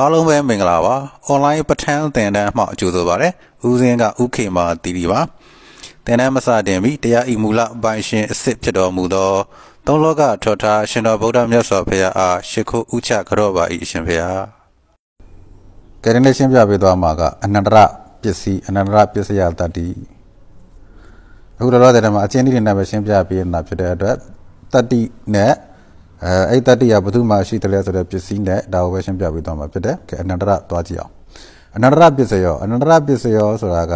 အားလုံးပဲမင်္ဂလာပါ online ပဋ္ဌာန်းသင်တန်းမှအကျိုးဆိုပါရယ်ဦးစင်းကဥခေမာတီတီပါသင်တန်းမစတင်ပြီးတရားဤမူလပိုင်ရှင်အစ်စ်ဖြစ်တော်မူသော သုံးလောကထောထားရှင်တော်ဗုဒ္ဓမြတ်စွာဘုရားအားရှ िख ုဥချကြတော့ပါ၏အရှင်ဘုရားကဲဒီနေ့ရှင်းပြပေးသွားမှာက အနန္တရပစ္စည်းအနန္တရပစ္စယတတ္တိအခုတော့တဲ့မှာအချင်းဒီနဲ့ပဲရှင်းပြပေးနေတာဖြစ်တဲ့အတွက်တတ္တိနဲ့အဲအဲ့တတ္တိယဘုသူမှရှိတယ်လဲဆိုတဲ့ပစ္စည်းနဲ့ဒါကိုပဲရှင်းပြပေးသွားမှာဖြစ်တယ်ကဲအနန္တရသွားကြည့်အောင်အနန္တရပစ္စယောအနန္တရပစ္စယောဆိုတာက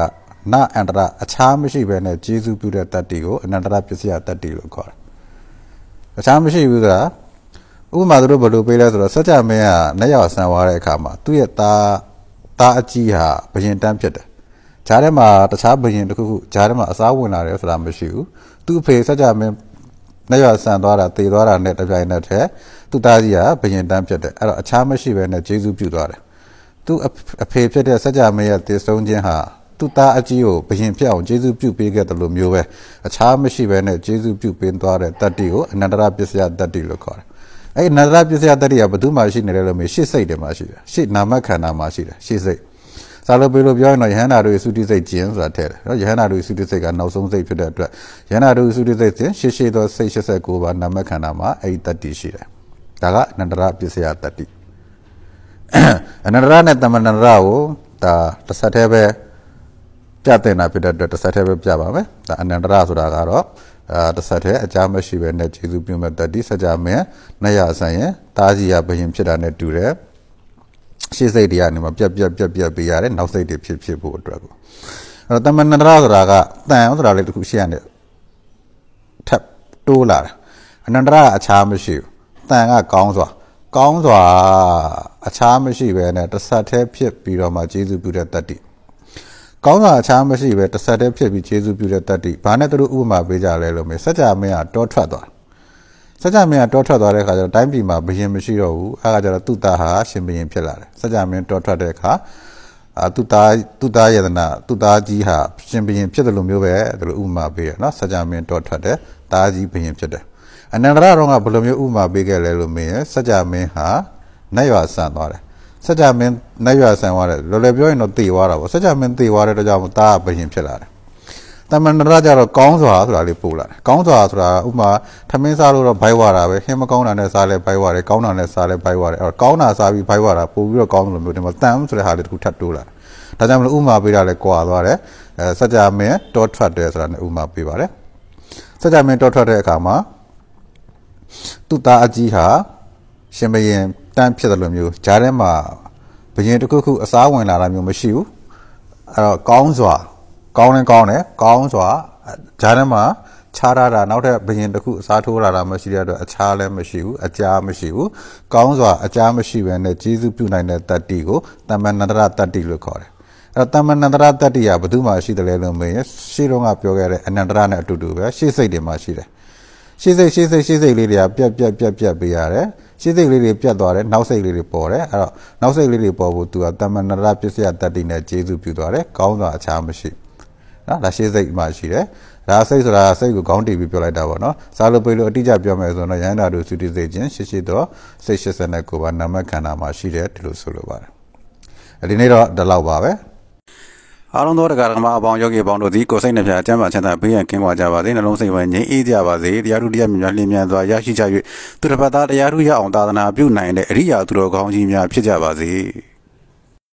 နာအန္တရအခြားမရှိဘဲနဲ့ကျေစုပြုတဲ့တတ္တိကိုအနန္တရပစ္စယတတ္တိလို့ခေါ်တယ်အခြားမရှိဘူးဆိုတာဥပမာသူတို့ဘယ်လိုပေးလဲဆိုတော့စัจ जा မင်းကလက်ရောက်ဆန်သွားတဲ့အခါမှာသူ့ရဲ့သားသားအကြီးဟာဘယင်တန်းဖြစ်တယ်ဂျားထဲမှာတခြားဘယင်တစ်ခုခုဂျားထဲမှာအစားဝင်လာတယ်ဆိုတာမရှိဘူးသူ့အဖေစัจ जा မင်းနှစ်ယောက်ဆန်သွားတာတေသွားတာနဲ့တပြိုင်နက်တည်းသူ့သားကြီးကဘယင်တန်းဖြစ်တယ်အဲ့တော့အခြားမရှိဘဲနဲ့ဂျေဇုပြုသွားတယ်သူ့အဖေဖြစ်တဲ့စัจ java ရဲ့တည်ဆုံးခြင်းဟာသူ့သားအကြီးကိုဘယင်ဖြစ်အောင်ဂျေဇုပြုပေးခဲ့တယ်လို့မျိုးပဲအခြားမရှိဘဲနဲ့ဂျေဇုပြုပေးသွားတဲ့တတ္တိကိုအနန္တရပစ္စယတတ္တိလို့ခေါ်တယ်အဲ့နန္တရပစ္စယတတ္တိကဘယ်သူမှရှိနေတယ်လို့မျိုးရှစ်စိတ်တွေမှာရှိတယ်ရှစ်နာမခန္ဓာမှာရှိတယ်ရှစ်စိတ်ဇာလိုပေလိုပြောရင်တော့ယဟန္တာတို့ရဲ့သုတိစိတ်ခြင်းဆိုတာထည့်တယ်နော်ယဟန္တာတို့ရဲ့သုတိစိတ်ကနောက်ဆုံးစိတ်ဖြစ်တဲ့အတွက်ယဟန္တာတို့ရဲ့သုတိစိတ်ခြင်းရှေ့ရှေ့သောစိတ်89ပါးနာမခန္ဓာမှာအဲ့ဒီတတ္တိရှိတယ်ဒါကအနန္တရပစ္စယတတ္တိအနန္တရနဲ့တမန္တရကိုဒါတစ်ဆက်တည်းပဲပြတဲ့နာဖြစ်တဲ့အတွက်တစ်ဆက်တည်းပဲပြပါမယ်ဒါအနန္တရဆိုတာကတော့အာတစ်ဆက်တည်းအကြမရှိပဲနဲ့ခြေစုပြုမဲ့တတ္တိစကြမဲ့နရဆန်ရဲ့တာဇီယဘယင်ဖြစ်တာနဲ့တူတယ်ရှေ့စိတ်တွေကနေမှပြက်ပြက်ပြက်ပြက်ပေးရတယ်နောက်စိတ်တွေဖြစ်ဖြစ်ဖို့အတွက်ကိုအဲ့တော့တမန္တရဆိုတာကတန်ဆိုတာလေးတစ်ခုရှေ့ကနေထပ်တိုးလာတယ်အနန္တရအခြားမရှိဘူးတန်ကကောင်းစွာ ကောင်းစွာအခြားမရှိပဲနဲ့တဆက်တည်းဖြစ်ပြီးတော့မှကျေးဇူးပြုတဲ့တတ္တိကောင်းစွာအခြားမရှိပဲတဆက်တည်းဖြစ်ပြီးကျေးဇူးပြုတဲ့တတ္တိဘာနဲ့သူတို့ဥပမာပေးကြလဲလို့မေစัจ जा မင်းကတောထွက်သွားစကြမင်းကတောထွက်သွားတဲ့အခါကျတော့တိုင်းပြည်မှာဘယင်မရှိတော့ဘူးအဲဒါကျတော့သူ့သားဟာရှင်ဘယင်ဖြစ်လာတယ်စကြမင်းတောထွက်တဲ့အခါအာသူသားသူသားယတနာသူသားကြီးဟာရှင်ဘယင်ဖြစ်တယ်လို့မျိုးပဲဒါလိုဥပမာပေးရနော်စကြမင်းတောထွက်တယ်သားကြီးဘယင်ဖြစ်တယ်အနန္တရတော့ကဘယ်လိုမျိုးဥပမာပေးခဲ့လဲလို့မင်းစကြမင်းဟာနတ်ရွာဆန်သွားတယ်စကြမင်းနတ်ရွာဆန်သွားတယ်လော်လော်ပြောရင်တော့တေသွားတာပေါ့စကြမင်းတေသွားတဲ့တော့ကြောင့်သားဘယင်ဖြစ်လာတယ်တမန္တရကြတော့ကောင်းစွာဆိုတာလေးပို့လာတယ်ကောင်းစွာဆိုတာဥမာထမင်းစားလို့တော့ဘိုက်ဝါတာပဲဟင်းမကောင်းတာနဲ့စားလဲဘိုက်ဝါတယ်ကောင်းတာနဲ့စားလဲဘိုက်ဝါတယ်အဲ့တော့ကောင်းတာစားပြီးဘိုက်ဝါတာပို့ပြီးတော့ကောင်းလို့မျိုးဒီမှာတန်ဆိုတဲ့ဟာလေးတစ်ခုထပ်တိုးလာတယ်ဒါကြောင့်မလို့ဥမာပေးတာလဲကြွာသွားတယ်အဲစัจ जा မင်းတောထွက်တယ်ဆိုတာနဲ့ဥမာပေးပါတယ်စัจ जा မင်းတောထွက်တဲ့အခါမှာသူ့သားအကြီးဟာရှင်ဘရင်တန်းဖြစ်တယ်လို့မျိုးဂျားထဲမှာဘရင်တစ်ခုခုအစားဝင်လာတာမျိုးမရှိဘူးအဲ့တော့ကောင်းစွာကောင်းလည်းကောင်းတယ်ကောင်းစွာဂျာထဲမှာခြားရတာနောက်ထပ်ဘရင်တစ်ခုအစားထိုးလာတာမရှိတဲ့အတွက်အချားလည်းမရှိဘူးအကြားမရှိဘူးကောင်းစွာအကြားမရှိဘဲနဲ့ကျေးဇူးပြုနိုင်တဲ့တတ္တိကိုတမန္တရတတ္တိလို့ခေါ်တယ်အဲ့တော့တမန္တရတတ္တိကဘယ်သူမှရှိတယ်လဲလို့မေးရင်ရှေ့တုန်းကပြောခဲ့တဲ့အနန္တရနဲ့အတူတူပဲရှေ့စိတ်တွေမှာရှိတယ်ရှေ့စိတ်ရှေ့စိတ်ရှေ့စိတ်လေးတွေကပြက်ပြက်ပြက်ပြက်ပေးရတယ်ရှေ့စိတ်လေးတွေပြတ်သွားတယ်နောက်စိတ်လေးတွေပေါ်တယ်အဲ့တော့နောက်စိတ်လေးတွေပေါ်ဖို့သူကတမန္တရပစ္စယတတ္တိနဲ့ကျေးဇူးပြုသွားတယ်ကောင်းစွာအချားမရှိဘူးနော်ဒါရှေ့စိတ်မှာရှိတယ်ဒါစိတ်ဆိုတာစိတ်ကိုခေါင်းတည်ပြီးပြောလိုက်တာပေါ့နော်စာလို့ပေးလို့အတိအကျပြောမယ်ဆိုတော့ရဟန္တာတို့သုတိစိတ်ချင်းရှစ်ရှစ်တော့စိတ်89ပါနာမခန္ဓာမှာရှိတယ်ဒီလိုဆိုလိုပါတယ်ဒီနေ့တော့ဒီလောက်ပါပဲအားလုံးသောတရားဓမ္မအပေါင်းယောဂီအပေါင်းတို့သည်ကိုယ်စိတ်နှပြအကျမ်းပါချမ်းသာဘေးရန်ကင်းဝကြပါစေနှလုံးစိတ်ဝမ်းငြိမ်းအေးကြပါစေတရားထုတရားမြများလင်းမြန်စွာရရှိကြ၍သူတစ်ပါးသားတရားထုရအောင်သာသနာပြုနိုင်တဲ့အရိယာသူတော်ကောင်းကြီးများဖြစ်ကြပါစေ